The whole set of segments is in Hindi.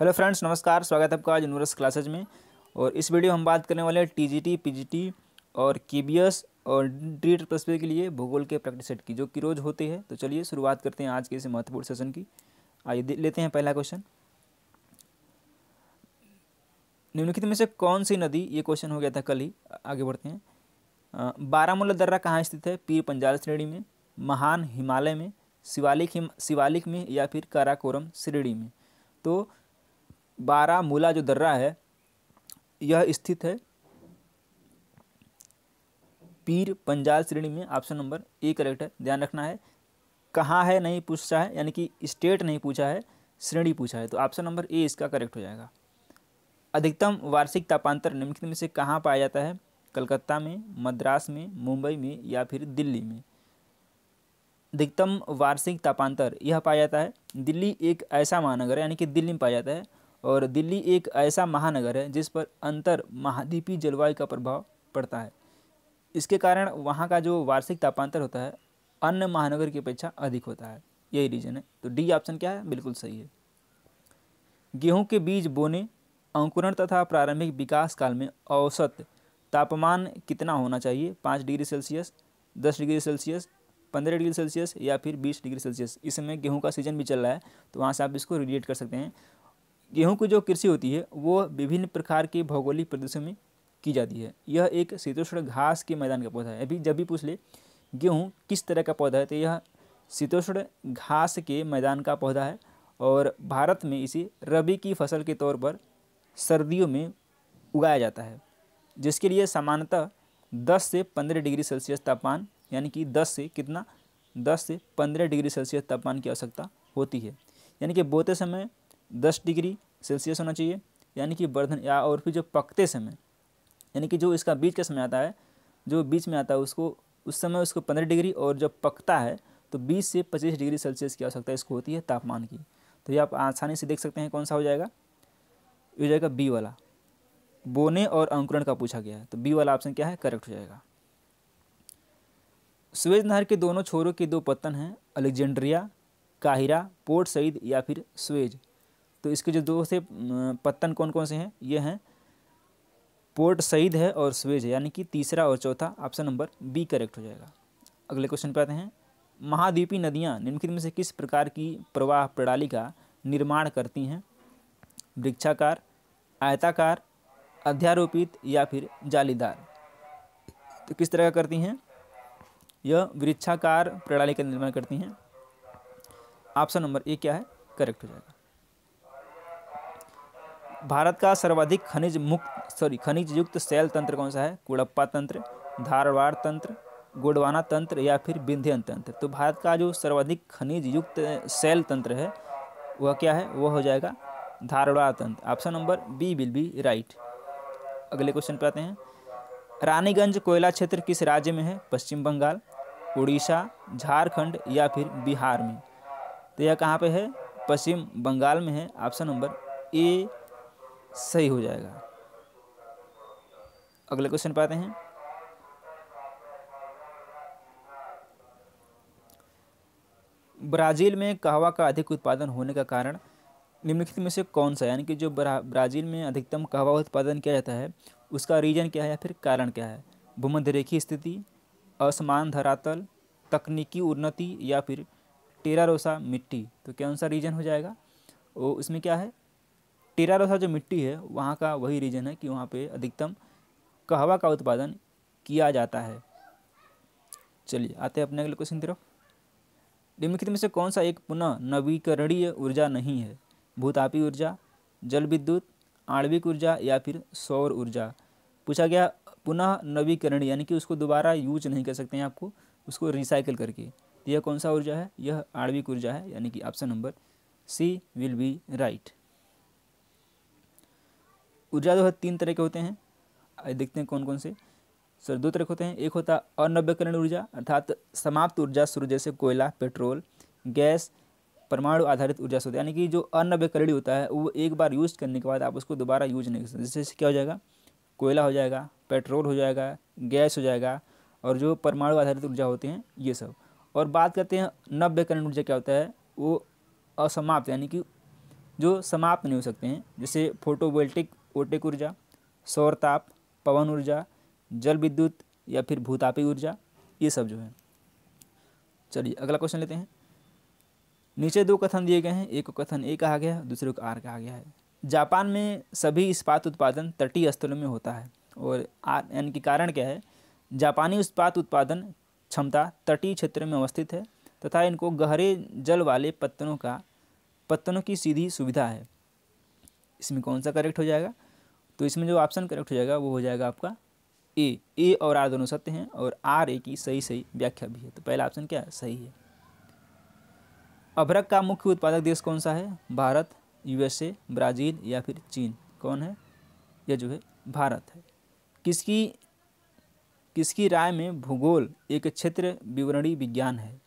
हेलो फ्रेंड्स नमस्कार स्वागत है आपका आज यूनिवर्स क्लासेज में और इस वीडियो हम बात करने वाले हैं टीजीटी पीजीटी और केबीएस और डी प्लस के लिए भूगोल के प्रैक्टिस सेट की जो कि रोज़ होती है तो चलिए शुरुआत करते हैं आज के इस महत्वपूर्ण सेशन की आइए लेते हैं पहला क्वेश्चन निम्नलिखित में से कौन सी नदी ये क्वेश्चन हो गया था कल ही आगे बढ़ते हैं बारामूला दर्रा कहाँ स्थित है पीर पंजाल श्रेणी में महान हिमालय में शिवालिक हिम शिवालिक में या फिर काराकोरम श्रेणी में तो बारामूला जो दर्रा है यह स्थित है पीर पंजाल श्रेणी में ऑप्शन नंबर ए करेक्ट है ध्यान रखना है कहाँ है नहीं पूछा है यानी कि स्टेट नहीं पूछा है श्रेणी पूछा है तो ऑप्शन नंबर ए इसका करेक्ट हो जाएगा अधिकतम वार्षिक तापांतर निम्नलिखित में से कहाँ पाया जाता है कलकत्ता में मद्रास में मुंबई में या फिर दिल्ली में अधिकतम वार्षिक तापांतर यह पाया जाता है दिल्ली एक ऐसा महानगर है यानी कि दिल्ली में पाया जाता है और दिल्ली एक ऐसा महानगर है जिस पर अंतर महाद्वीपीय जलवायु का प्रभाव पड़ता है इसके कारण वहाँ का जो वार्षिक तापांतर होता है अन्य महानगर की अपेक्षा अधिक होता है यही रीजन है तो डी ऑप्शन क्या है बिल्कुल सही है गेहूं के बीज बोने अंकुरण तथा प्रारंभिक विकास काल में औसत तापमान कितना होना चाहिए पाँच डिग्री सेल्सियस दस डिग्री सेल्सियस पंद्रह डिग्री सेल्सियस या फिर बीस डिग्री सेल्सियस इस समय गेहूँ का सीजन भी चल रहा है तो वहाँ से आप इसको रिलेट कर सकते हैं गेहूं की जो कृषि होती है वो विभिन्न प्रकार के भौगोलिक प्रदेशों में की जाती है यह एक शीतोष्ण घास के मैदान का पौधा है अभी जब भी पूछ ले गेहूँ किस तरह का पौधा है तो यह शीतोष्ण घास के मैदान का पौधा है और भारत में इसे रबी की फसल के तौर पर सर्दियों में उगाया जाता है जिसके लिए सामान्यतः 10 से 15 डिग्री सेल्सियस तापमान यानी कि 10 से कितना 10 से 15 डिग्री सेल्सियस तापमान की आवश्यकता होती है यानी कि बोते समय दस डिग्री सेल्सियस होना चाहिए यानी कि वर्धन या और फिर जो पकते समय यानी कि जो इसका बीज का समय आता है जो बीज में आता है उसको उस समय उसको पंद्रह डिग्री और जब पकता है तो बीस से पच्चीस डिग्री सेल्सियस की आवश्यकता इसको होती है तापमान की तो ये आप आसानी से देख सकते हैं कौन सा हो जाएगा ये हो जाएगा बी वाला बोने और अंकुरण का पूछा गया है तो बी वाला ऑप्शन क्या है करेक्ट हो जाएगा स्वेज नहर के दोनों छोरों के दो पत्तन हैं अलेक्जेंड्रिया काहिरा पोर्ट सईद या फिर स्वेज तो इसके जो दो से पत्तन कौन कौन से हैं ये हैं पोर्ट सईद है और स्वेज है यानी कि तीसरा और चौथा ऑप्शन नंबर बी करेक्ट हो जाएगा अगले क्वेश्चन पे आते हैं महाद्वीपी नदियाँ निम्नलिखित में से किस प्रकार की प्रवाह प्रणाली का निर्माण करती हैं वृक्षाकार आयताकार अध्यारोपित या फिर जालीदार तो किस तरह का करती हैं यह वृक्षाकार प्रणाली का निर्माण करती हैं ऑप्शन नंबर ए क्या है करेक्ट हो जाएगा भारत का सर्वाधिक खनिज मुक्त सॉरी खनिज युक्त शैल तंत्र कौन सा है कुड़प्पा तंत्र धारवाड़ तंत्र गोडवाना तंत्र या फिर विंध्यन तंत्र तो भारत का जो सर्वाधिक खनिज युक्त शैल तंत्र है वह क्या है वह हो जाएगा धारवाड़ तंत्र option number B will be right अगले क्वेश्चन पे आते हैं रानीगंज कोयला क्षेत्र किस राज्य में है पश्चिम बंगाल उड़ीसा झारखंड या फिर बिहार में तो यह कहाँ पे है पश्चिम बंगाल में है ऑप्शन नंबर ए सही हो जाएगा अगला क्वेश्चन पाते हैं ब्राज़ील में कहवा का अधिक उत्पादन होने का कारण निम्नलिखित में से कौन सा यानी कि जो ब्राज़ील में अधिकतम कहवा उत्पादन किया जाता है उसका रीजन क्या है या फिर कारण क्या है भूमध्य रेखी स्थिति असमान धरातल तकनीकी उन्नति या फिर टेरा रोसा मिट्टी तो कौन सा रीजन हो जाएगा वो उसमें क्या है टेरारोसा जो मिट्टी है वहाँ का वही रीजन है कि वहाँ पे अधिकतम कहवा का उत्पादन किया जाता है चलिए आते हैं अपने अगले क्वेश्चन तरफ निम्नलिखित में से कौन सा एक पुनः नवीकरणीय ऊर्जा नहीं है भूतापी ऊर्जा जल विद्युत आणविक ऊर्जा या फिर सौर ऊर्जा पूछा गया पुनः नवीकरणीय यानी कि उसको दोबारा यूज नहीं कर सकते हैं आपको उसको रिसाइकिल करके यह कौन सा ऊर्जा है यह आणविक ऊर्जा है यानी कि option number C will be right ऊर्जा जो है तीन तरह के होते हैं देखते हैं कौन कौन से सर दो तरह के होते हैं एक होता है अनव्यकरण ऊर्जा अर्थात समाप्त ऊर्जा सूर्य जैसे कोयला पेट्रोल गैस परमाणु आधारित ऊर्जा स्रोत यानी कि जो अनव्यकरणीय होता है वो एक बार यूज़ करने के बाद आप उसको दोबारा यूज नहीं कर सकते जैसे क्या हो जाएगा कोयला हो जाएगा पेट्रोल हो जाएगा गैस हो जाएगा और जो परमाणु आधारित ऊर्जा होते हैं ये सब और बात करते हैं नव्यकरण ऊर्जा क्या होता है वो असमाप्त यानी कि जो समाप्त नहीं हो सकते हैं जैसे फोटोवोल्टिक ओटेक ऊर्जा सौर ताप पवन ऊर्जा जल विद्युत या फिर भूतापी ऊर्जा ये सब जो है चलिए अगला क्वेश्चन लेते हैं नीचे दो कथन दिए गए हैं एक को कथन ए कहा गया है दूसरे को आर कहा गया है जापान में सभी इस्पात उत्पादन तटीय स्थलों में होता है और आर एन के कारण क्या है जापानी इस्पात उत्पादन क्षमता तटीय क्षेत्र में अवस्थित है तथा इनको गहरे जल वाले पत्तनों का पत्तनों की सीधी सुविधा है इसमें कौन सा करेक्ट हो जाएगा तो इसमें जो ऑप्शन करेक्ट हो जाएगा वो हो जाएगा आपका ए ए और आर दोनों सत्य हैं और आर ए की सही सही व्याख्या भी है तो पहला ऑप्शन क्या है सही है अभ्रक का मुख्य उत्पादक देश कौन सा है भारत यूएसए ब्राज़ील या फिर चीन कौन है यह जो है भारत है किसकी किसकी राय में भूगोल एक क्षेत्र विवरणी विज्ञान है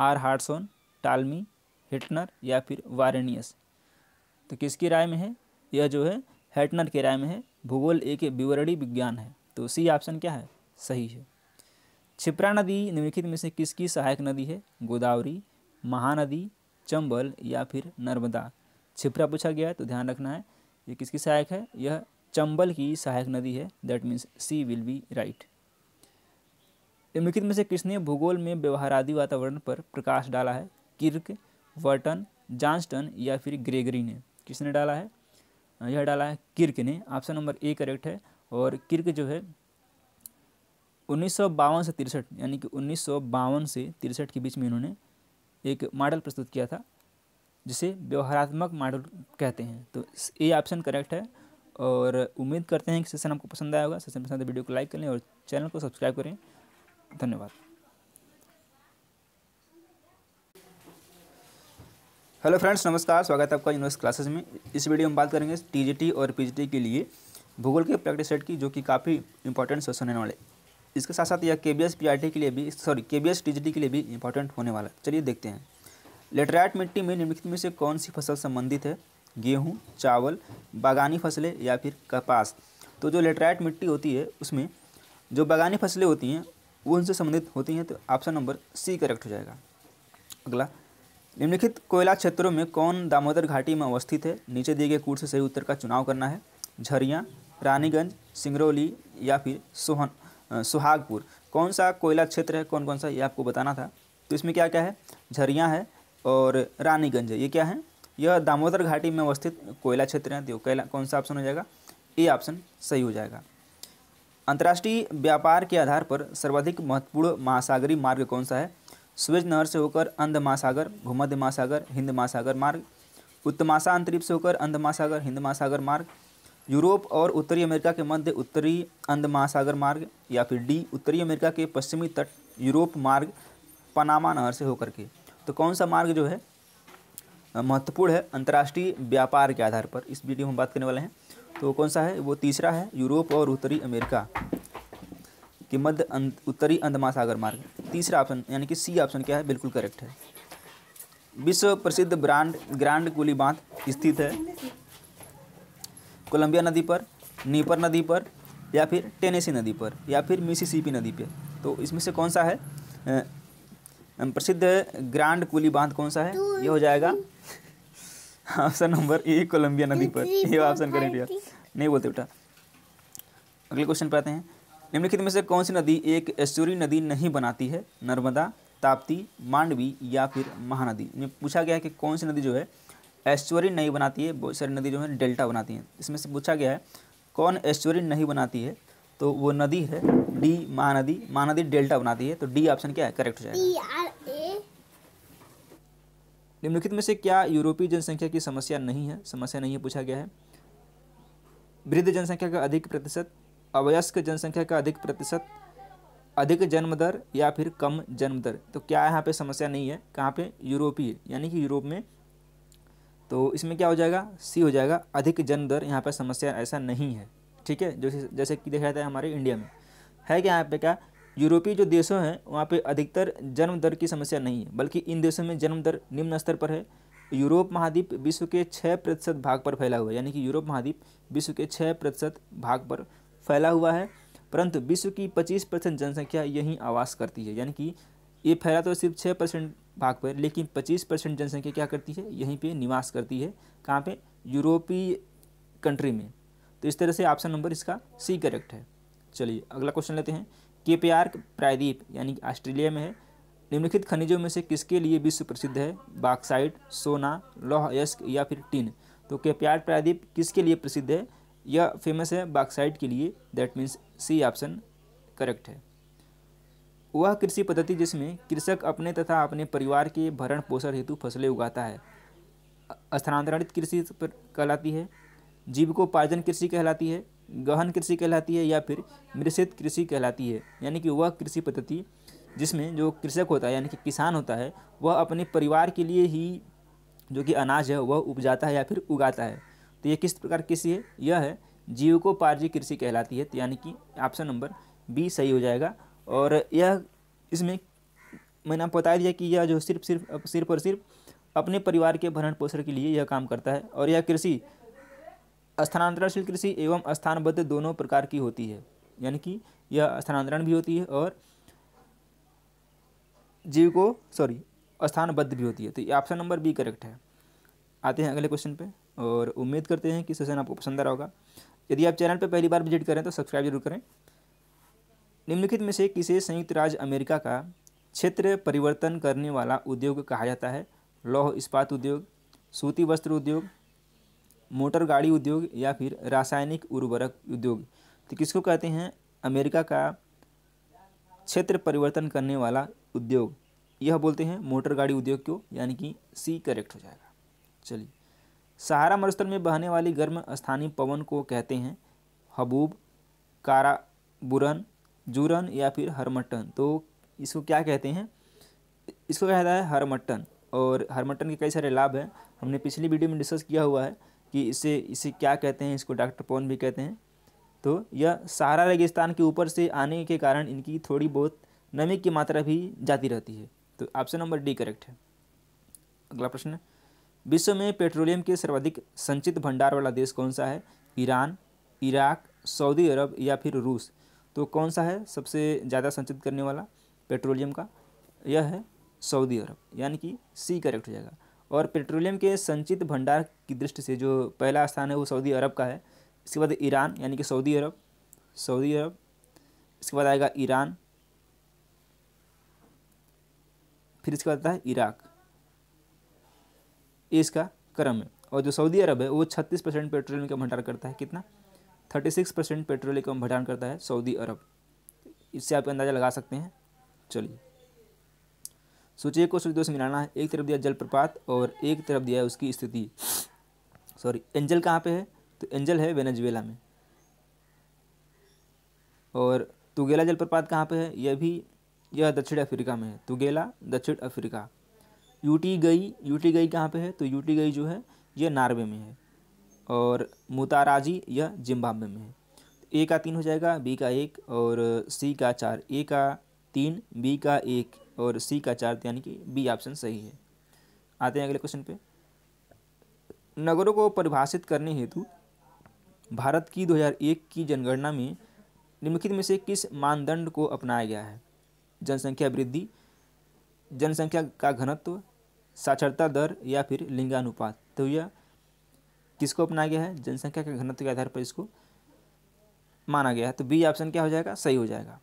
आर हार्डसोन टालमी हिटनर या फिर वारेनियस तो किसकी राय में है यह जो है हैटनर के राय में है भूगोल एक विवरणी विज्ञान है तो सी ऑप्शन क्या है सही है छिप्रा नदी निम्नलिखित में से किसकी सहायक नदी है गोदावरी महानदी चंबल या फिर नर्मदा छिप्रा पूछा गया है तो ध्यान रखना है ये किसकी सहायक है यह चंबल की सहायक नदी है that means C will be right निम्नलिखित में से किसने भूगोल में व्यवहारादी वातावरण पर प्रकाश डाला है किर्क वर्टन जॉन्स्टन या फिर ग्रेगरी ने किसने डाला है यह डाला है किर्क ने ऑप्शन नंबर ए करेक्ट है और किर्क जो है उन्नीस से तिरसठ यानी कि उन्नीस से तिरसठ के बीच में इन्होंने एक मॉडल प्रस्तुत किया था जिसे व्यवहारात्मक मॉडल कहते हैं तो ए ऑप्शन करेक्ट है और उम्मीद करते हैं कि सेशन आपको पसंद आया होगा सेशन पसंद है तो वीडियो को लाइक करें और चैनल को सब्सक्राइब करें धन्यवाद हेलो फ्रेंड्स नमस्कार स्वागत है आपका यूनिवर्स क्लासेस में इस वीडियो में बात करेंगे टीजीटी और पीजीटी के लिए भूगोल के प्रैक्टिस सेट की जो कि काफ़ी इंपॉर्टेंट सेशन होने वाले इसके साथ साथ यह के बी के लिए भी सॉरी के बी के लिए भी इंपॉर्टेंट होने वाला है चलिए देखते हैं लेटराइट मिट्टी में निम्नलिखित में से कौन सी फसल संबंधित है गेहूँ चावल बागानी फसलें या फिर कपास तो जो लेटराइट मिट्टी होती है उसमें जो बागानी फसलें होती हैं वो उनसे संबंधित होती हैं तो ऑप्शन नंबर सी करेक्ट हो जाएगा अगला निम्नलिखित कोयला क्षेत्रों में कौन दामोदर घाटी में अवस्थित है नीचे दिए गए कूट से सही उत्तर का चुनाव करना है झरिया रानीगंज सिंगरौली या फिर सोहन सुहागपुर कौन सा कोयला क्षेत्र है कौन कौन सा ये आपको बताना था तो इसमें क्या क्या है झरिया है और रानीगंज है ये क्या है यह दामोदर घाटी में अवस्थित कोयला क्षेत्र है तो कोयला कौन सा ऑप्शन हो जाएगा ए ऑप्शन सही हो जाएगा अंतर्राष्ट्रीय व्यापार के आधार पर सर्वाधिक महत्वपूर्ण महासागरी मार्ग कौन सा है स्वेज नहर से होकर अंध महासागर भूमध्य महासागर हिंद महासागर मार्ग उत्तमाशा अंतरिप से होकर अंध महासागर हिंद महासागर मार्ग यूरोप और उत्तरी अमेरिका के मध्य उत्तरी अंध महासागर मार्ग या फिर डी उत्तरी अमेरिका के पश्चिमी तट यूरोप मार्ग पनामा नहर से होकर के तो कौन सा मार्ग जो है महत्वपूर्ण है अंतर्राष्ट्रीय व्यापार के आधार पर इस वीडियो में बात करने वाले हैं तो कौन सा है वो तीसरा है यूरोप और उत्तरी अमेरिका कि मध्य उत्तरी अंधमा सागर मार्ग तीसरा ऑप्शन यानी कि सी ऑप्शन क्या है बिल्कुल करेक्ट है विश्व प्रसिद्ध ब्रांड ग्रांड कुली बांध स्थित है कोलंबिया नदी पर नीपर नदी पर या फिर टेनेसी नदी पर या फिर मिसिसिपी नदी पर तो इसमें से कौन सा है प्रसिद्ध ग्रांड कुली बांध कौन सा है ये हो जाएगा ऑप्शन नंबर ए कोलंबिया नदी पर ये ऑप्शन करेंट यार नहीं बोलते बेटा अगले क्वेश्चन पे आते हैं निम्नलिखित में से कौन सी नदी एक एस्टोरी नदी नहीं बनाती है नर्मदा ताप्ती मांडवी या फिर महानदी में पूछा गया है कि कौन सी नदी जो है एस्टोरी नहीं बनाती है बहुत सारी नदी जो है डेल्टा बनाती हैं इसमें से पूछा गया है कौन एस्टोरी नहीं बनाती है तो वो नदी है डी महानदी महानदी डेल्टा बनाती है तो डी ऑप्शन क्या है करेक्ट हो जाएगा निम्नलिखित में से क्या यूरोपीय जनसंख्या की समस्या नहीं है समस्या नहीं है पूछा गया है वृद्ध जनसंख्या का अधिक प्रतिशत अवयस्क जनसंख्या का अधिक प्रतिशत अधिक जन्म दर या फिर कम जन्म दर तो क्या यहाँ पे समस्या नहीं है कहाँ पे यूरोपीय यानी कि यूरोप में तो इसमें क्या हो जाएगा सी हो जाएगा अधिक जन्म दर यहाँ पर समस्या ऐसा नहीं है ठीक है जैसे जैसे कि देखा जाता है हमारे इंडिया में है क्या यहाँ पे क्या यूरोपीय जो देशों हैं वहाँ पे अधिकतर जन्म दर की समस्या नहीं है बल्कि इन देशों में जन्म दर निम्न स्तर पर है यूरोप महाद्वीप विश्व के छः प्रतिशत भाग पर फैला हुआ है यानी कि यूरोप महाद्वीप विश्व के छः प्रतिशत भाग पर फैला हुआ है परंतु विश्व की 25 परसेंट जनसंख्या यहीं आवास करती है यानी कि ये फैला तो सिर्फ 6 परसेंट भाग पर लेकिन 25 परसेंट जनसंख्या क्या करती है यहीं पे निवास करती है कहाँ पे यूरोपीय कंट्री में तो इस तरह से ऑप्शन नंबर इसका सी करेक्ट है चलिए अगला क्वेश्चन लेते हैं के प्रायद्वीप यानी कि ऑस्ट्रेलिया में है निम्नलिखित खनिजों में से किसके लिए विश्व प्रसिद्ध है बाक्साइड सोना लौह यस्क या फिर टिन तो के प्रायद्वीप किसके लिए प्रसिद्ध है यह फेमस है बाक्साइट के लिए that means C option correct है वह कृषि पद्धति जिसमें कृषक अपने तथा अपने परिवार के भरण पोषण हेतु फसलें उगाता है स्थानांतरित कृषि कहलाती है जीविकोपार्जन कृषि कहलाती है गहन कृषि कहलाती है या फिर मिश्रित कृषि कहलाती है यानी कि वह कृषि पद्धति जिसमें जो कृषक होता है यानी कि किसान होता है वह अपने परिवार के लिए ही जो कि अनाज है वह उपजाता है या फिर उगाता है तो ये किस प्रकार कृषि है यह है जीव को कृषि कहलाती है तो यानी कि ऑप्शन नंबर बी सही हो जाएगा और यह इसमें मैंने आपको बता दिया कि यह जो सिर्फ सिर्फ सिर्फ और सिर्फ अपने परिवार के भरण पोषण के लिए यह काम करता है और यह कृषि स्थानांतरणशील कृषि एवं स्थानबद्ध दोनों प्रकार की होती है यानी कि यह स्थानांतरण भी होती है और जीव को सॉरी स्थानबद्ध भी होती है तो ये ऑप्शन नंबर बी करेक्ट है आते हैं अगले क्वेश्चन पे और उम्मीद करते हैं कि सेशन आपको पसंद आ रहा होगा यदि आप चैनल पर पहली बार विजिट करें तो सब्सक्राइब जरूर करें निम्नलिखित में से किसे संयुक्त राज्य अमेरिका का क्षेत्र परिवर्तन करने वाला उद्योग कहा जाता है लौह इस्पात उद्योग सूती वस्त्र उद्योग मोटर गाड़ी उद्योग या फिर रासायनिक उर्वरक उद्योग तो किसको कहते हैं अमेरिका का क्षेत्र परिवर्तन करने वाला उद्योग यह बोलते हैं मोटर गाड़ी उद्योग को यानी कि सी करेक्ट हो जाएगा चलिए सहारा मरुस्थल में बहने वाली गर्म स्थानीय पवन को कहते हैं हबूब कारा बुरन जुरन या फिर हरमटन तो इसको क्या कहते हैं इसको कहता है हरमटन और हरमटन के कई सारे लाभ हैं हमने पिछली वीडियो में डिस्कस किया हुआ है कि इसे इसे क्या कहते हैं इसको डॉक्टर पवन भी कहते हैं तो यह सहारा रेगिस्तान के ऊपर से आने के कारण इनकी थोड़ी बहुत नमी की मात्रा भी जाती रहती है तो ऑप्शन नंबर डी करेक्ट है अगला प्रश्न विश्व में पेट्रोलियम के सर्वाधिक संचित भंडार वाला देश कौन सा है ईरान इराक सऊदी अरब या फिर रूस तो कौन सा है सबसे ज़्यादा संचित करने वाला पेट्रोलियम का यह है सऊदी अरब यानी कि सी करेक्ट हो जाएगा और पेट्रोलियम के संचित भंडार की दृष्टि से जो पहला स्थान है वो सऊदी अरब का है इसके बाद ईरान यानी कि सऊदी अरब सऊदी अरब इसके बाद आएगा ईरान फिर इसके बाद आता है इराक ये इसका क्रम है और जो सऊदी अरब है वो छत्तीस परसेंट पेट्रोलियम का भंडार करता है कितना थर्टी सिक्स परसेंट पेट्रोलियम का भंडार करता है सऊदी अरब इससे आप अंदाज़ा लगा सकते हैं चलिए सूची को सूची दो से मिलाना है एक तरफ दिया जलप्रपात और एक तरफ दिया है उसकी स्थिति सॉरी एंजल कहाँ पे है तो एंजल है वेनेजुएला में और तुगेला जलप्रपात कहाँ पे है यह भी यह दक्षिण अफ्रीका में है तुगेला दक्षिण अफ्रीका यूटी गई यूटी गई कहाँ पे है तो यूटी गई जो है यह नार्वे में है और मुताराजी यह जिम्बाब्वे में है ए का तीन हो जाएगा बी का एक और सी का चार ए का तीन बी का एक और सी का चार यानी कि बी ऑप्शन सही है आते हैं अगले क्वेश्चन पे नगरों को परिभाषित करने हेतु भारत की 2001 की जनगणना में निम्नलिखित में से किस मानदंड को अपनाया गया है जनसंख्या वृद्धि जनसंख्या का घनत्व साक्षरता दर या फिर लिंगानुपात तो यह किसको अपनाया गया है जनसंख्या के घनत्व के आधार पर इसको माना गया है तो बी ऑप्शन क्या हो जाएगा सही हो जाएगा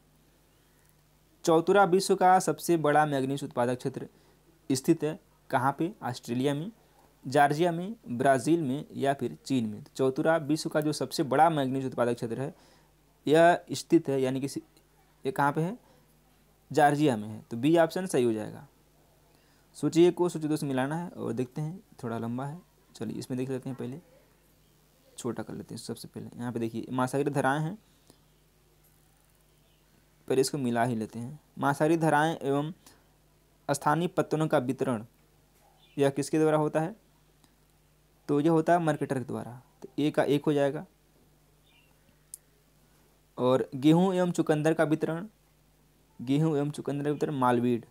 चौथुरा विश्व का सबसे बड़ा मैग्नीस उत्पादक क्षेत्र स्थित है कहाँ पे ऑस्ट्रेलिया में जार्जिया में ब्राज़ील में या फिर चीन में तो चौथुरा विश्व का जो सबसे बड़ा मैग्नीस उत्पादक क्षेत्र है यह स्थित है यानी कि ये कहाँ पे है जार्जिया में है तो बी ऑप्शन सही हो जाएगा सूची एक को सूची दो से मिलाना है और देखते हैं थोड़ा लंबा है चलिए इसमें देख लेते हैं पहले छोटा कर लेते हैं सबसे पहले यहाँ पे देखिए मांसाहारी धराएँ हैं पहले इसको मिला ही लेते हैं मांसाहारी धराएँ एवं स्थानीय पत्तनों का वितरण यह किसके द्वारा होता है तो यह होता है मार्केटर के द्वारा तो ए का एक हो जाएगा और गेहूँ एवं चुकंदर का वितरण गेहूँ एवं चुकंदर का वितरण मालवीड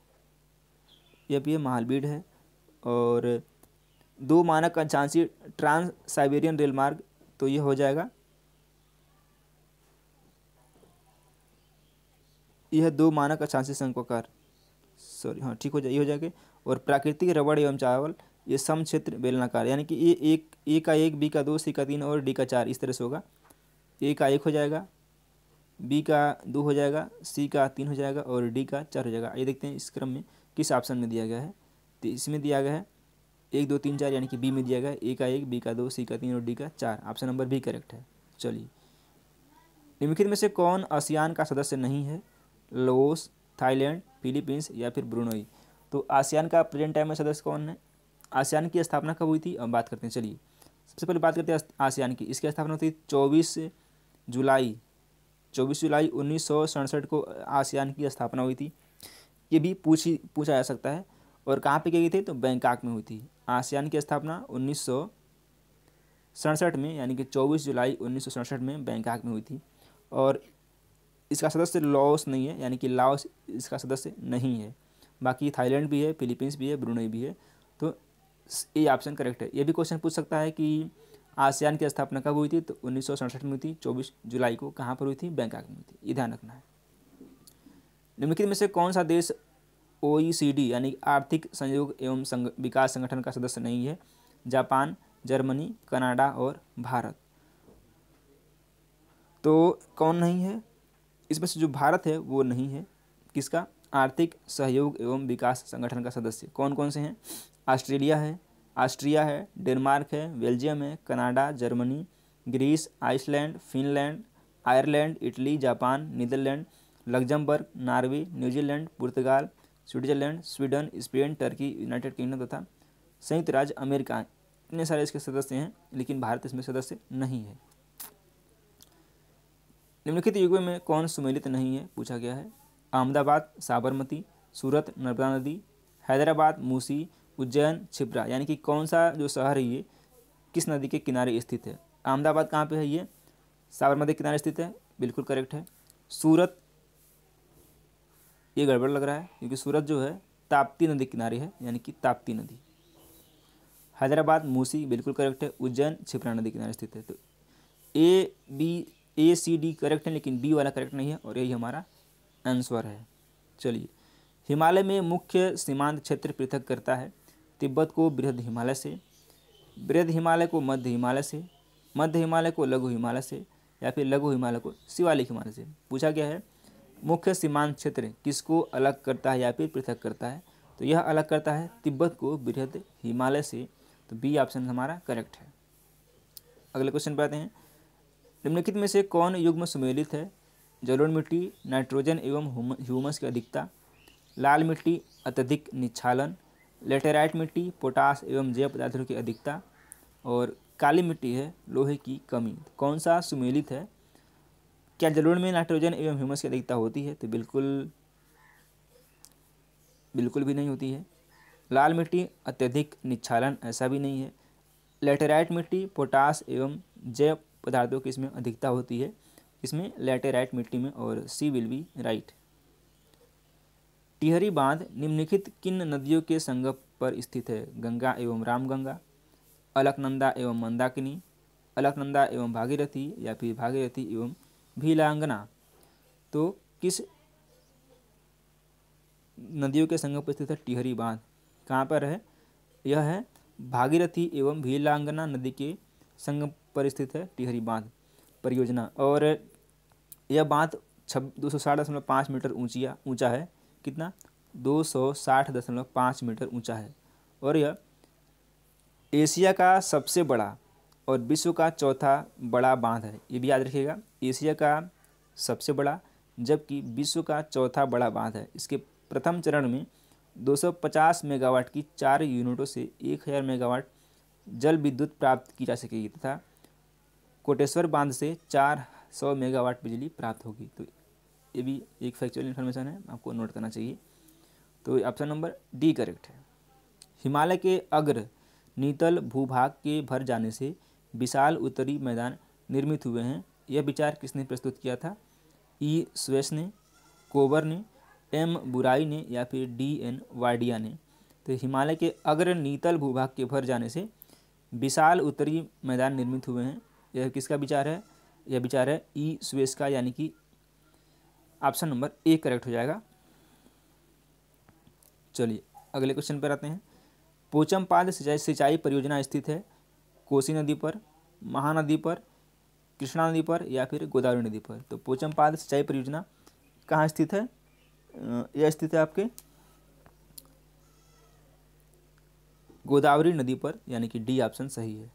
ये भी महालबीड है और दो मानक अंशांशी ट्रांस साइबेरियन रेल मार्ग तो ये हो जाएगा यह दो मानक अक्षांशी संकोकार सॉरी हाँ ठीक हो जाए ये हो जाएंगे और प्राकृतिक रबड़ एवं चावल ये सम क्षेत्र बेलनाकार यानी कि ये एक ए का एक बी का दो सी का तीन और डी का चार इस तरह से होगा ए का एक हो जाएगा बी का दो हो जाएगा सी का तीन हो जाएगा और डी का चार हो जाएगा ये देखते हैं इस क्रम में किस ऑप्शन में दिया गया है तो इसमें दिया गया है एक दो तीन चार यानी कि बी में दिया गया है ए का एक बी का दो सी का तीन और डी का चार ऑप्शन नंबर बी करेक्ट है चलिए निम्नलिखित में से कौन आसियान का सदस्य नहीं है लोस थाईलैंड फिलीपींस या फिर ब्रुनोई तो आसियान का प्रेजेंट टाइम में सदस्य कौन है आसियान की स्थापना कब हुई थी अब बात करते हैं चलिए सबसे पहले बात करते हैं आसियान की इसकी स्थापना होती चौबीस जुलाई चौबीस जुलाई उन्नीस को आसियान की स्थापना हुई थी ये भी पूछी पूछा जा सकता है और कहाँ पे की गई थी तो बैंकॉक में हुई थी आसियान की स्थापना उन्नीस सड़सठ में यानी कि 24 जुलाई उन्नीस में बैंकॉक में हुई थी और इसका सदस्य लाओस नहीं है यानी कि लाओस इसका सदस्य नहीं है बाकी थाईलैंड भी है फिलीपींस भी है ब्रुनई भी है तो ये ऑप्शन करेक्ट है ये भी क्वेश्चन पूछ सकता है कि आसियान की स्थापना कब हुई थी तो उन्नीस में हुई थी चौबीस जुलाई को कहाँ पर हुई थी बैंकॉक में हुई थी ये ध्यान रखना है निम्नलिखित में से कौन सा देश ओ यानी आर्थिक संयोग एवं संग, विकास संगठन का सदस्य नहीं है जापान जर्मनी कनाडा और भारत तो कौन नहीं है इसमें से जो भारत है वो नहीं है किसका आर्थिक सहयोग एवं विकास संगठन का सदस्य कौन कौन से हैं ऑस्ट्रेलिया है ऑस्ट्रिया है डेनमार्क है बेल्जियम है Canada Germany Greece Iceland Finland Ireland Italy Japan Netherland Luxembourg Norway New Zealand पुर्तगाल Switzerland Sweden Spain Turkey United Kingdom तथा संयुक्त राज्य अमेरिका इतने सारे इसके सदस्य हैं लेकिन भारत इसमें सदस्य नहीं है निम्नलिखित युग में कौन सुमेलित नहीं है पूछा गया है अहमदाबाद साबरमती सूरत नर्मदा नदी हैदराबाद मूसी उज्जैन छिपरा यानी कि कौन सा जो शहर है ये किस नदी के किनारे स्थित है अहमदाबाद कहाँ पे है ये साबरमती किनारे स्थित है बिल्कुल करेक्ट है सूरत ये गड़बड़ लग रहा है क्योंकि सूरत जो है ताप्ती नदी किनारे है यानी कि ताप्ती नदी हैदराबाद मूसी बिल्कुल करेक्ट है उज्जैन छिपरा नदी किनारे स्थित है तो A B A C D correct है लेकिन बी वाला करेक्ट नहीं है और यही हमारा आंसर है चलिए हिमालय में मुख्य सीमांत क्षेत्र पृथक करता है तिब्बत को बृहद हिमालय से बृहद हिमालय को मध्य हिमालय से मध्य हिमालय को लघु हिमालय से या फिर लघु हिमालय को शिवालिक हिमालय से पूछा गया है मुख्य सीमांत क्षेत्र किसको अलग करता है या फिर पृथक करता है तो यह अलग करता है तिब्बत को बृहद हिमालय से तो बी ऑप्शन हमारा करेक्ट है अगले क्वेश्चन पर आते हैं निम्नलिखित में से कौन युग्म सुमेलित है जलोड़ मिट्टी नाइट्रोजन एवं ह्यूमस की अधिकता लाल मिट्टी अत्यधिक निच्छालन लेटेराइट मिट्टी पोटास एवं जैव पदार्थों की अधिकता और काली मिट्टी है लोहे की कमी तो कौन सा सुमेलित है क्या जलोढ़ में नाइट्रोजन एवं ह्यूमस की अधिकता होती है तो बिल्कुल बिल्कुल भी नहीं होती है लाल मिट्टी अत्यधिक निच्छालन ऐसा भी नहीं है लेटेराइट मिट्टी पोटास एवं जैव पदार्थों की इसमें अधिकता होती है इसमें लेटेराइट मिट्टी में और C will be right Tehri बांध निम्नलिखित किन नदियों के संगम पर स्थित है गंगा एवं रामगंगा अलकनंदा एवं मंदाकिनी अलकनंदा एवं भागीरथी या फिर भागीरथी एवं भीलांगना तो किस नदियों के संगम पर स्थित है टिहरी बांध कहाँ पर है यह है भागीरथी एवं भीलांगना नदी के संगम पर स्थित है टिहरी बांध परियोजना और यह बांध छब दो सौ साठ दशमलव पाँच मीटर ऊँचिया ऊंचा है कितना दो सौ साठ दशमलव पाँच मीटर ऊंचा है और यह एशिया का सबसे बड़ा और विश्व का चौथा बड़ा बांध है ये भी याद रखिएगा एशिया का सबसे बड़ा जबकि विश्व का चौथा बड़ा बांध है इसके प्रथम चरण में 250 मेगावाट की चार यूनिटों से 1000 मेगावाट जल विद्युत प्राप्त की जा सकेगी तथा कोटेश्वर बांध से 400 मेगावाट बिजली प्राप्त होगी तो ये भी एक फैक्चुअल इन्फॉर्मेशन है आपको नोट करना चाहिए तो ऑप्शन नंबर डी करेक्ट है हिमालय के अग्र नीतल भूभाग के भर जाने से विशाल उत्तरी मैदान निर्मित हुए हैं यह विचार किसने प्रस्तुत किया था ई स्वेस ने कोबर ने एम बुराई ने या फिर डी एन वाडिया ने तो हिमालय के अग्र नीतल भूभाग के भर जाने से विशाल उत्तरी मैदान निर्मित हुए हैं यह किसका विचार है यह विचार है ई स्वेस का यानी कि ऑप्शन नंबर ए करेक्ट हो जाएगा चलिए अगले क्वेश्चन पर आते हैं पोचमपाद सिंचाई सिंचाई परियोजना स्थित है कोसी नदी पर महानदी पर कृष्णा नदी पर या फिर गोदावरी नदी पर तो पोचमपाद सिंचाई परियोजना कहाँ स्थित है यह स्थित है आपके गोदावरी नदी पर यानी कि डी ऑप्शन सही है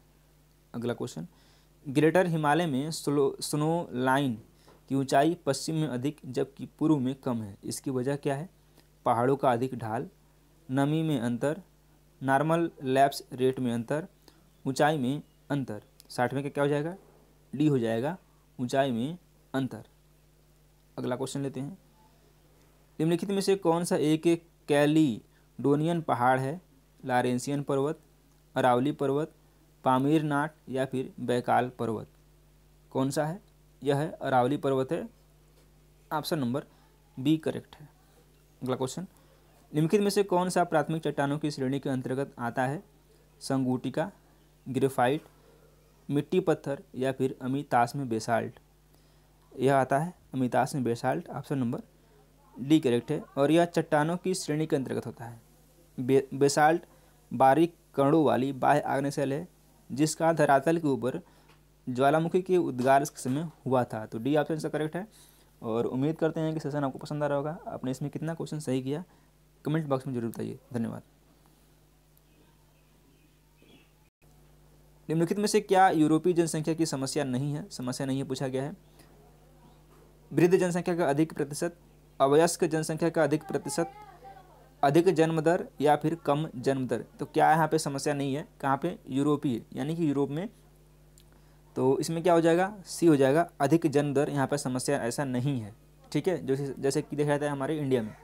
अगला क्वेश्चन ग्रेटर हिमालय में स्लो स्नो लाइन की ऊंचाई पश्चिम में अधिक जबकि पूर्व में कम है इसकी वजह क्या है पहाड़ों का अधिक ढाल नमी में अंतर नॉर्मल लैप्स रेट में अंतर ऊंचाई में अंतर साठवें का क्या हो जाएगा डी हो जाएगा ऊंचाई में अंतर अगला क्वेश्चन लेते हैं निम्नलिखित में से कौन सा एक कैली डोनियन पहाड़ है लारेंसियन पर्वत अरावली पर्वत पामीर नाट या फिर बैकाल पर्वत कौन सा है यह है अरावली पर्वत है ऑप्शन नंबर बी करेक्ट है अगला क्वेश्चन निम्नलिखित में से कौन सा प्राथमिक चट्टानों की श्रेणी के अंतर्गत आता है संगूटिका ग्रेफाइट मिट्टी पत्थर या फिर अमितास में बेसाल्ट यह आता है अमिताश में basalt option number D correct है और यह चट्टानों की श्रेणी के अंतर्गत होता है बे बेसाल्ट बारीक कणों वाली बाह्य आग्नेशल है जिसका धरातल के ऊपर ज्वालामुखी के उद्गार के समय हुआ था तो डी ऑप्शन से करेक्ट है और उम्मीद करते हैं कि सेशन आपको पसंद आ रहा होगा आपने इसमें कितना क्वेश्चन सही किया कमेंट बॉक्स में जरूर बताइए धन्यवाद निम्नलिखित में से क्या यूरोपीय जनसंख्या की समस्या नहीं है समस्या नहीं है पूछा गया है वृद्ध जनसंख्या का अधिक प्रतिशत अवयस्क जनसंख्या का अधिक प्रतिशत अधिक जन्म दर या फिर कम जन्म दर तो क्या यहाँ पे समस्या नहीं है कहाँ पे यूरोपीय यानी कि यूरोप में तो इसमें क्या हो जाएगा सी हो जाएगा अधिक जन्म दर यहाँ पर समस्या ऐसा नहीं है ठीक है जैसे जैसे कि देखा जाता है हमारे इंडिया में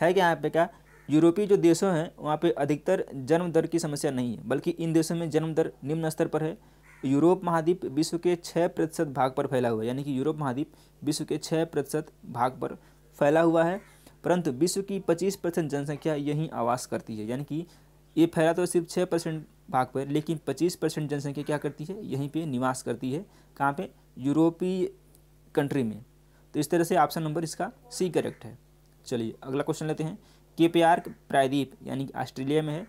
है क्या यहाँ पे क्या यूरोपीय जो देशों हैं वहाँ पे अधिकतर जन्म दर की समस्या नहीं है बल्कि इन देशों में जन्म दर निम्न स्तर पर है यूरोप महाद्वीप विश्व के छः प्रतिशत भाग पर फैला हुआ है यानी कि यूरोप महाद्वीप विश्व के छः प्रतिशत भाग पर फैला हुआ है परंतु विश्व की पच्चीस परसेंट जनसंख्या यहीं आवास करती है यानी कि ये फैला तो सिर्फ छः परसेंट भाग पर लेकिन पच्चीस परसेंट जनसंख्या क्या करती है यहीं पर निवास करती है कहाँ पर यूरोपीय कंट्री में तो इस तरह से ऑप्शन नंबर इसका सी करेक्ट है चलिए अगला क्वेश्चन लेते हैं के प्रायद्वीप यानी कि ऑस्ट्रेलिया में है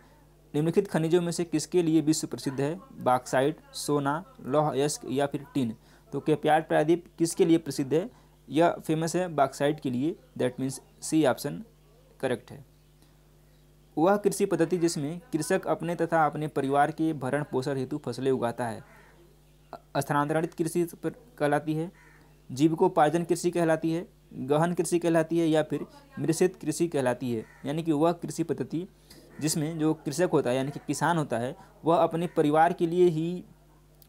निम्नलिखित खनिजों में से किसके लिए विश्व प्रसिद्ध है बाक्साइट सोना लौह यस्क या फिर टिन तो के प्रायद्वीप किसके लिए प्रसिद्ध है यह फेमस है बाक्साइट के लिए that means C option correct है वह कृषि पद्धति जिसमें कृषक अपने तथा अपने परिवार के भरण पोषण हेतु फसलें उगाता है स्थानांतरित कृषि कहलाती है जीविकोपार्जन कृषि कहलाती है गहन कृषि कहलाती है या फिर मृषित कृषि कहलाती है यानी कि वह कृषि पद्धति जिसमें जो कृषक होता है यानी कि किसान होता है वह अपने परिवार के लिए ही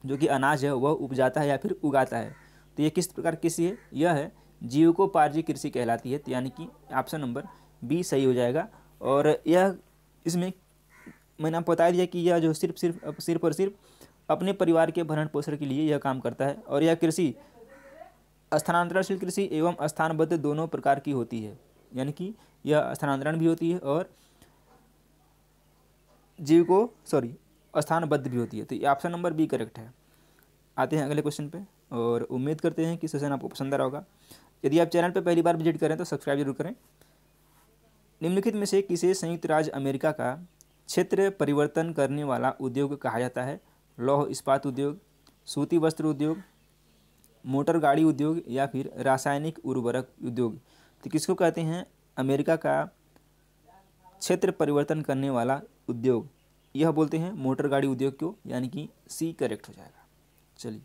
जो कि अनाज है वह उपजाता है या फिर उगाता है तो ये किस प्रकार कृषि है यह है जीवकोपार्जी कृषि कहलाती है तो यानी कि ऑप्शन नंबर बी सही हो जाएगा और यह इसमें मैंने आपको बता दिया कि यह जो सिर्फ सिर्फ सिर्फ और सिर्फ अपने परिवार के भरण पोषण के लिए यह काम करता है और यह कृषि स्थानांतरणशील कृषि एवं स्थानबद्ध दोनों प्रकार की होती है यानी कि यह स्थानांतरण भी होती है और जीव को सॉरी स्थानबद्ध भी होती है तो ये ऑप्शन नंबर बी करेक्ट है आते हैं अगले क्वेश्चन पे और उम्मीद करते हैं कि सेशन आपको पसंद आ रहा होगा यदि आप चैनल पर पहली बार विजिट करें तो सब्सक्राइब जरूर करें निम्नलिखित में से किसे संयुक्त राज्य अमेरिका का क्षेत्र परिवर्तन करने वाला उद्योग कहा जाता है लौह इस्पात उद्योग सूती वस्त्र उद्योग मोटर गाड़ी उद्योग या फिर रासायनिक उर्वरक उद्योग तो किसको कहते हैं अमेरिका का क्षेत्र परिवर्तन करने वाला उद्योग यह बोलते हैं मोटर गाड़ी उद्योग को यानी कि सी करेक्ट हो जाएगा चलिए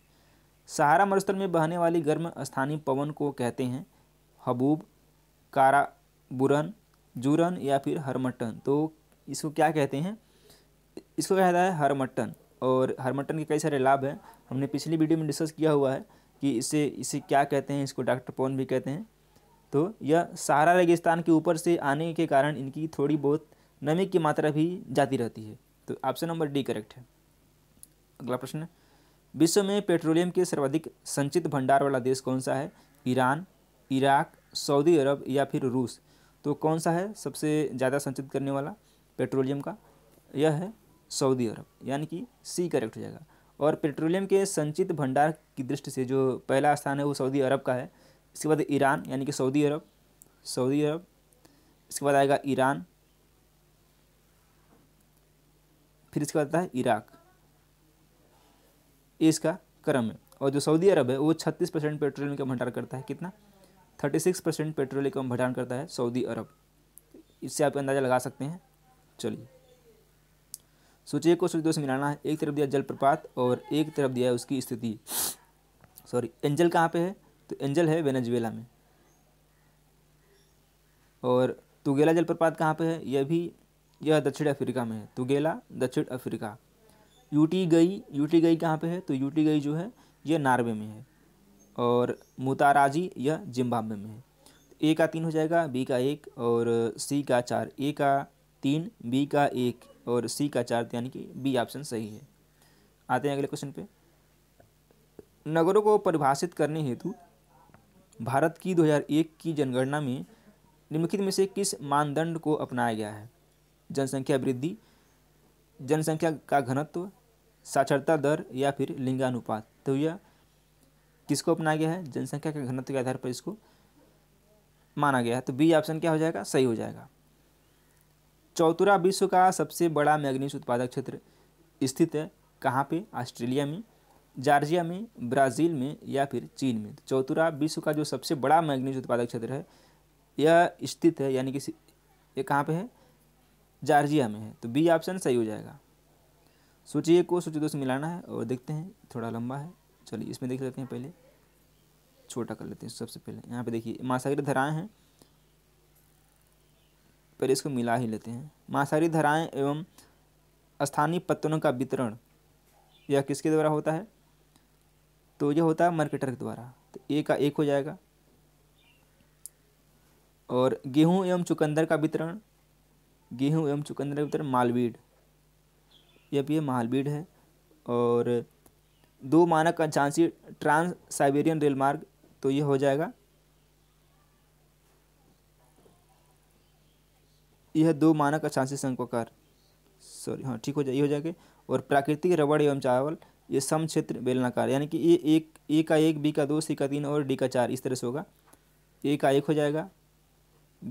सहारा मरुस्थल में बहने वाली गर्म स्थानीय पवन को कहते हैं हबूब कारा बुरन जुरन या फिर हरमटन तो इसको क्या कहते हैं इसको कहता है हरमटन और हरमटन के कई सारे लाभ हैं हमने पिछली वीडियो में डिस्कस किया हुआ है कि इसे इसे क्या कहते हैं इसको डॉक्टर पोन भी कहते हैं तो यह सहारा रेगिस्तान के ऊपर से आने के कारण इनकी थोड़ी बहुत नमी की मात्रा भी जाती रहती है तो ऑप्शन नंबर डी करेक्ट है अगला प्रश्न विश्व में पेट्रोलियम के सर्वाधिक संचित भंडार वाला देश कौन सा है ईरान इराक सऊदी अरब या फिर रूस तो कौन सा है सबसे ज़्यादा संचित करने वाला पेट्रोलियम का यह है सऊदी अरब यानी कि सी करेक्ट हो जाएगा और पेट्रोलियम के संचित भंडार की दृष्टि से जो पहला स्थान है वो सऊदी अरब का है इसके बाद ईरान यानी कि सऊदी अरब सऊदी अरब इसके बाद आएगा ईरान फिर इसके बाद आता है इराक इसका क्रम है और जो सऊदी अरब है वो छत्तीस परसेंट पेट्रोलियम का भंडार करता है कितना थर्टी सिक्स परसेंट पेट्रोलियम का भंडार करता है सऊदी अरब इससे आप अंदाज़ा लगा सकते हैं चलिए सोचिए को सूर्योदय से मिलाना है एक तरफ दिया जलप्रपात और एक तरफ दिया है उसकी स्थिति सॉरी एंजल कहाँ पे है तो एंजल है वेनेजुएला में और तुगेला जलप्रपात कहाँ पे है यह भी यह दक्षिण अफ्रीका में है तुगेला दक्षिण अफ्रीका यूटी गई यूटी गई कहाँ पे है तो यूटी गई जो है यह नार्वे में है और मुताराजी यह जिम्बाब्वे में है ए का तीन हो जाएगा बी का एक और सी का चार ए का तीन बी का एक और सी का चार यानी कि बी ऑप्शन सही है आते हैं अगले क्वेश्चन पे नगरों को परिभाषित करने हेतु भारत की 2001 की जनगणना में निम्नलिखित में से किस मानदंड को अपनाया गया है जनसंख्या वृद्धि जनसंख्या का घनत्व साक्षरता दर या फिर लिंगानुपात तो यह किसको अपनाया गया है जनसंख्या के घनत्व के आधार पर इसको माना गया है तो बी ऑप्शन क्या हो जाएगा सही हो जाएगा चौथुरा विश्व का सबसे बड़ा मैग्नीज उत्पादक क्षेत्र स्थित है कहाँ पे ऑस्ट्रेलिया में जार्जिया में ब्राज़ील में या फिर चीन में तो चौथुरा विश्व का जो सबसे बड़ा मैग्नीज उत्पादक क्षेत्र है यह स्थित है यानी कि ये कहाँ पे है जार्जिया में है तो बी ऑप्शन सही हो जाएगा सूची को सूची दो से मिलाना है और देखते हैं थोड़ा लंबा है चलिए इसमें देख लेते हैं पहले छोटा कर लेते हैं सबसे पहले यहाँ पे देखिए महासागर धराएँ हैं पहले इसको मिला ही लेते हैं मांसाहारी धाराएं एवं स्थानीय पत्तनों का वितरण यह किसके द्वारा होता है तो यह होता है मार्केटर के द्वारा तो ए का एक हो जाएगा और गेहूं एवं चुकंदर का वितरण गेहूं एवं चुकंदर का वितरण मालवीड यह भी मालवीड है और दो मानक का झांसी ट्रांस साइबेरियन रेलमार्ग तो ये हो जाएगा यह दो मानक अशांसी शंक्वाकार सॉरी हाँ ठीक हो जाए ये हो जाएगा और प्राकृतिक रबड़ एवं चावल ये सम क्षेत्र बेलनाकार यानी कि ये एक ए का एक बी का दो सी का तीन और डी का चार इस तरह से होगा ए का एक हो जाएगा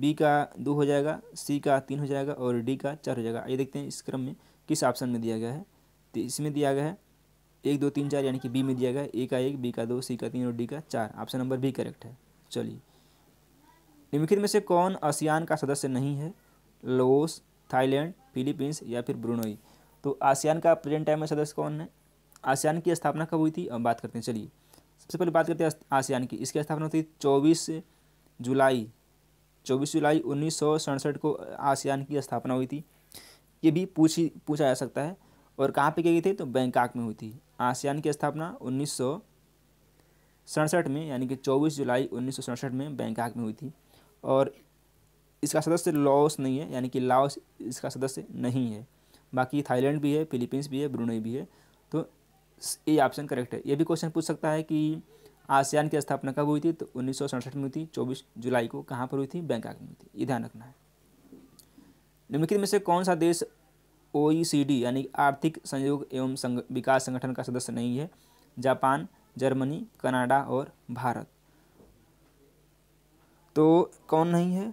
बी का दो हो जाएगा सी का तीन हो जाएगा और डी का चार हो जाएगा ये देखते हैं इस क्रम में किस ऑप्शन में दिया गया है तो इसमें दिया गया है एक दो तीन चार यानी कि बी में दिया गया है ए का एक बी का दो सी का तीन और डी का चार ऑप्शन नंबर बी करेक्ट है चलिए निम्नलिखित में से कौन आसियान का सदस्य नहीं है लोस थाईलैंड फिलीपींस या फिर ब्रुनोई तो आसियान का प्रेजेंट टाइम में सदस्य कौन है आसियान की स्थापना कब हुई थी अब बात करते हैं चलिए सबसे पहले बात करते हैं आसियान की इसकी स्थापना हुई चौबीस जुलाई चौबीस जुलाई उन्नीस को आसियान की स्थापना हुई थी ये भी पूछी पूछा जा सकता है और कहाँ पे की गई थी तो बैंकॉक में हुई थी आसियान की स्थापना उन्नीस में यानी कि 24 जुलाई उन्नीस में बैंकॉक में हुई थी और इसका सदस्य लॉस नहीं है यानी कि लाओस इसका सदस्य नहीं है बाकी थाईलैंड भी है फिलीपींस भी है ब्रुनई भी है तो ये ऑप्शन करेक्ट है ये भी क्वेश्चन पूछ सकता है कि आसियान की स्थापना कब हुई थी तो उन्नीस में हुई थी चौबीस जुलाई को कहाँ पर हुई थी बैंकॉक में हुई थी ये ध्यान रखना है निम्नलिखित में से कौन सा देश ओ यानी आर्थिक संयोग एवं संग, विकास संगठन का सदस्य नहीं है जापान जर्मनी कनाडा और भारत तो कौन नहीं है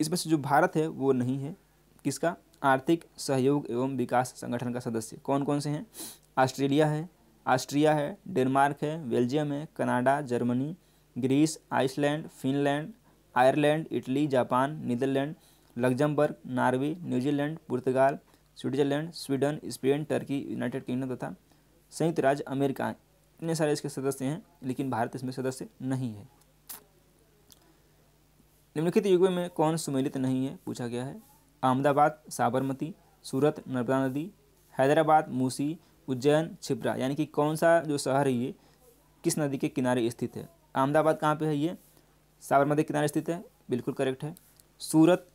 इसमें से जो भारत है वो नहीं है किसका आर्थिक सहयोग एवं विकास संगठन का सदस्य कौन कौन से हैं ऑस्ट्रेलिया है ऑस्ट्रिया है डेनमार्क है बेल्जियम है Canada Germany Greece Iceland Finland Ireland Italy Japan Netherland Luxembourg Norway New Zealand पुर्तगाल Switzerland Sweden Spain Turkey United Kingdom तथा संयुक्त राज्य अमेरिका इतने सारे इसके सदस्य हैं लेकिन भारत इसमें सदस्य नहीं है निम्नलिखित युगों में कौन सुमेलित नहीं है पूछा गया है अहमदाबाद साबरमती सूरत नर्मदा नदी हैदराबाद मूसी उज्जैन छिपरा यानी कि कौन सा जो शहर है ये किस नदी के किनारे स्थित है अहमदाबाद कहाँ पे है ये साबरमती किनारे स्थित है बिल्कुल करेक्ट है सूरत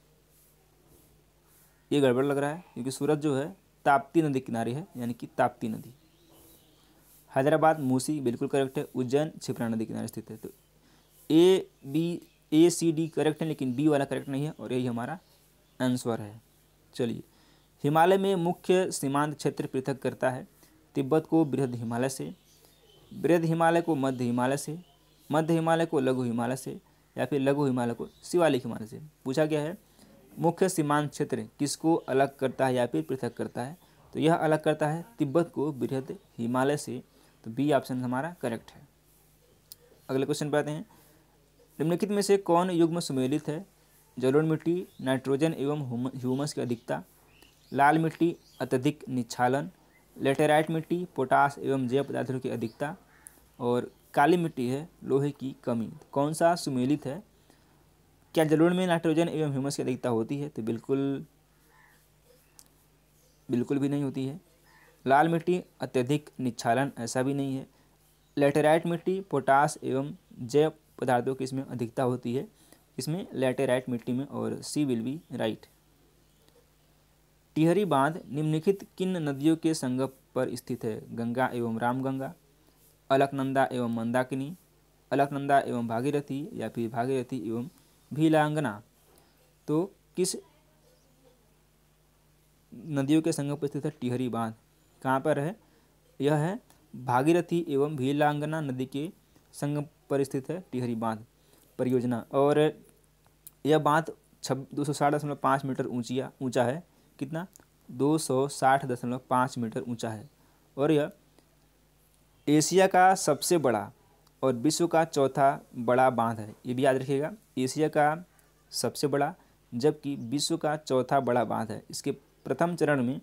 ये गड़बड़ लग रहा है क्योंकि सूरत जो है ताप्ती नदी किनारे है यानी कि ताप्ती नदी हैदराबाद मूसी बिल्कुल करेक्ट है उज्जैन छिपरा नदी किनारे स्थित है तो A B A C D correct है लेकिन बी वाला करेक्ट नहीं है और यही हमारा आंसर है चलिए हिमालय में मुख्य सीमांत क्षेत्र पृथक करता है तिब्बत को बृहद हिमालय से बृहद हिमालय को मध्य हिमालय से मध्य हिमालय को लघु हिमालय से या फिर लघु हिमालय को शिवालिक हिमालय से पूछा गया है मुख्य सीमांत क्षेत्र किसको अलग करता है या फिर पृथक करता है तो यह अलग करता है तिब्बत को बृहद हिमालय से तो बी ऑप्शन हमारा करेक्ट है अगले क्वेश्चन पर आते हैं निम्नलिखित में से कौन युग्म सुमेलित है जलोन मिट्टी नाइट्रोजन एवं ह्यूमस की अधिकता लाल मिट्टी अत्यधिक निच्छालन लेटेराइट मिट्टी पोटास एवं जैव पदार्थों की अधिकता और काली मिट्टी है लोहे की कमी कौन सा सुमेलित है क्या जलोड़ में नाइट्रोजन एवं ह्यूमस की अधिकता होती है तो बिल्कुल बिल्कुल भी नहीं होती है लाल मिट्टी अत्यधिक निच्छालन ऐसा भी नहीं है लेटेराइट मिट्टी पोटास एवं जैव पदार्थों की इसमें अधिकता होती है इसमें लेटेराइट मिट्टी में और C will be right Tehri बांध निम्नलिखित किन नदियों के संगम पर स्थित है गंगा एवं रामगंगा अलकनंदा एवं मंदाकिनी अलकनंदा एवं भागीरथी या फिर भागीरथी एवं भीलांगना तो किस नदियों के संगम पर स्थित है टिहरी बांध कहाँ पर है यह है भागीरथी एवं भीलांगना नदी के संगम पर स्थित है टिहरी बांध परियोजना और यह बांध छब दो सौ साठ दशमलव पाँच मीटर ऊँचिया ऊँचा है कितना दो सौ साठ दशमलव पाँच मीटर ऊँचा है और यह एशिया का सबसे बड़ा और विश्व का चौथा बड़ा बांध है ये भी याद रखिएगा एशिया का सबसे बड़ा जबकि विश्व का चौथा बड़ा बांध है इसके प्रथम चरण में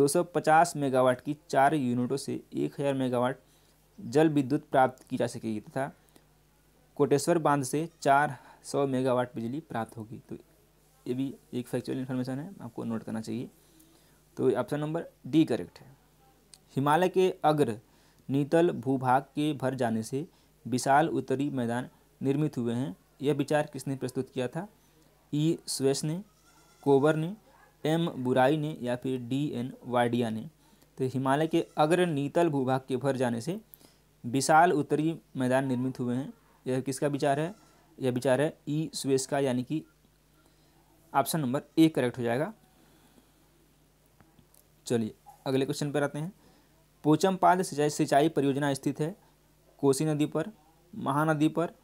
250 मेगावाट की चार यूनिटों से 1000 मेगावाट जल विद्युत प्राप्त की जा सकेगी तथा कोटेश्वर बांध से चार सौ मेगावाट बिजली प्राप्त होगी तो ये भी एक फैक्चुअल इन्फॉर्मेशन है आपको नोट करना चाहिए तो ऑप्शन नंबर डी करेक्ट है हिमालय के अग्र नीतल भूभाग के भर जाने से विशाल उत्तरी मैदान निर्मित हुए हैं यह विचार किसने प्रस्तुत किया था ई स्वेस ने कोबर ने एम बुराई ने या फिर डी एन वाडिया ने तो हिमालय के अग्र नीतल भूभाग के भर जाने से विशाल उत्तरी मैदान निर्मित हुए हैं यह किसका विचार है यह विचार है ई स्वेस का यानी कि ऑप्शन नंबर ए करेक्ट हो जाएगा चलिए अगले क्वेश्चन पर आते हैं पोचमपाद सिंचाई सिंचाई परियोजना स्थित है कोसी नदी पर महानदी पर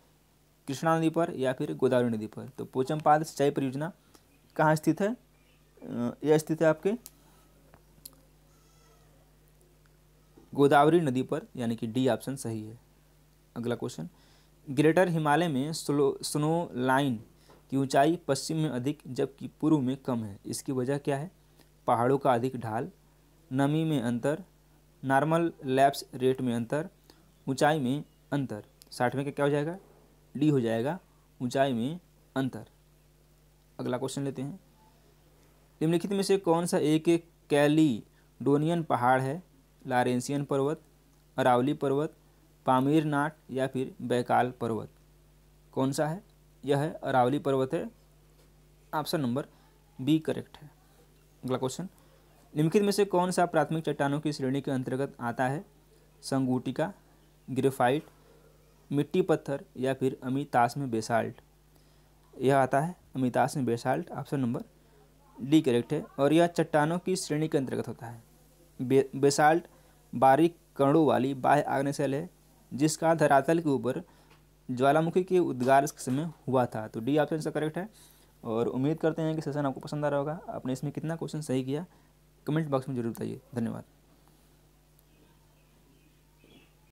कृष्णा नदी पर या फिर गोदावरी नदी पर तो पोचमपाद सिंचाई परियोजना कहाँ स्थित है यह स्थित है आपके गोदावरी नदी पर यानी कि डी ऑप्शन सही है अगला क्वेश्चन ग्रेटर हिमालय में स्लो स्नो लाइन की ऊंचाई पश्चिम में अधिक जबकि पूर्व में कम है इसकी वजह क्या है पहाड़ों का अधिक ढाल नमी में अंतर नॉर्मल लैप्स रेट में अंतर ऊंचाई में अंतर साठ में क्या क्या हो जाएगा डी हो जाएगा ऊंचाई में अंतर अगला क्वेश्चन लेते हैं निम्नलिखित में से कौन सा एक कैलीडोनियन पहाड़ है लारेंसियन पर्वत अरावली पर्वत पामीरनाट या फिर बैकाल पर्वत कौन सा है यह है अरावली पर्वत है ऑप्शन नंबर बी करेक्ट है अगला क्वेश्चन निम्नलिखित में से कौन सा प्राथमिक चट्टानों की श्रेणी के अंतर्गत आता है संगूटिका ग्रेफाइट मिट्टी पत्थर या फिर अमितास में बेसाल्ट यह आता है अमिताश में basalt option number D correct है और यह चट्टानों की श्रेणी के अंतर्गत होता है बे बेसाल्ट बारीक कणों वाली बाह्य आग्नेशैल है जिसका धरातल के ऊपर ज्वालामुखी के उद्गार के समय हुआ था तो डी ऑप्शन इसका करेक्ट है और उम्मीद करते हैं कि सेशन आपको पसंद आ रहा होगा आपने इसमें कितना क्वेश्चन सही किया कमेंट बॉक्स में जरूर बताइए धन्यवाद